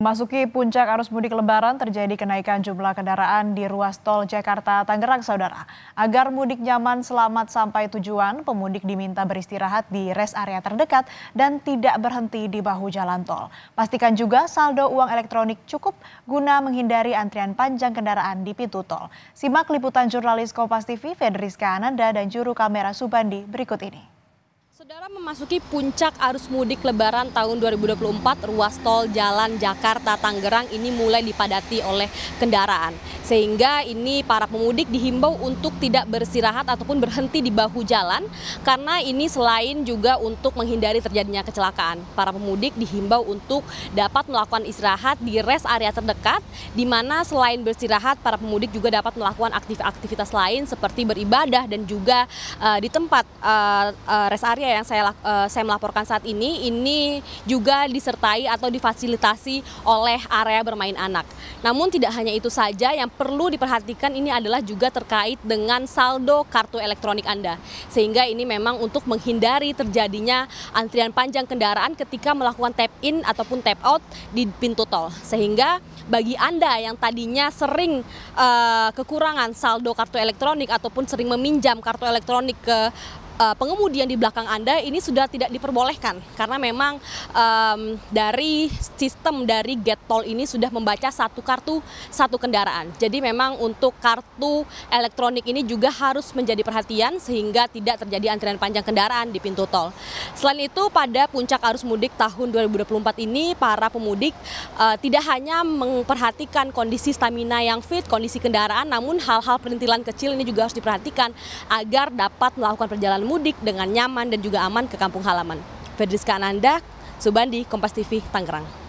Masuki puncak arus mudik lebaran terjadi kenaikan jumlah kendaraan di ruas tol Jakarta Tangerang Saudara. Agar mudik nyaman selamat sampai tujuan, pemudik diminta beristirahat di rest area terdekat dan tidak berhenti di bahu jalan tol. Pastikan juga saldo uang elektronik cukup guna menghindari antrian panjang kendaraan di pintu tol. Simak liputan jurnalis Kompas TV Fedriska Ananda dan juru kamera Subandi berikut ini. Saudara memasuki puncak arus mudik lebaran tahun 2024, ruas tol Jalan Jakarta Tangerang ini mulai dipadati oleh kendaraan. Sehingga ini para pemudik dihimbau untuk tidak bersirahat ataupun berhenti di bahu jalan karena ini selain juga untuk menghindari terjadinya kecelakaan. Para pemudik dihimbau untuk dapat melakukan istirahat di rest area terdekat di mana selain bersirahat, para pemudik juga dapat melakukan aktivitas lain seperti beribadah dan juga uh, di tempat uh, uh, rest area yang saya uh, saya melaporkan saat ini ini juga disertai atau difasilitasi oleh area bermain anak. Namun tidak hanya itu saja yang perlu diperhatikan ini adalah juga terkait dengan saldo kartu elektronik Anda. Sehingga ini memang untuk menghindari terjadinya antrian panjang kendaraan ketika melakukan tap in ataupun tap out di pintu tol. Sehingga bagi Anda yang tadinya sering uh, kekurangan saldo kartu elektronik ataupun sering meminjam kartu elektronik ke uh, pengemudi yang di belakang Anda ini sudah tidak diperbolehkan karena memang um, dari sistem dari gate tol ini sudah membaca satu kartu satu kendaraan. Jadi memang untuk kartu elektronik ini juga harus menjadi perhatian sehingga tidak terjadi antrian panjang kendaraan di pintu tol. Selain itu pada puncak arus mudik tahun 2024 ini para pemudik uh, tidak hanya memperhatikan kondisi stamina yang fit, kondisi kendaraan namun hal-hal perintilan kecil ini juga harus diperhatikan agar dapat melakukan perjalanan mudik dengan nyaman dan juga aman ke kampung halaman. Fedriska Ananda, Subandi, Kompas TV, Tangerang.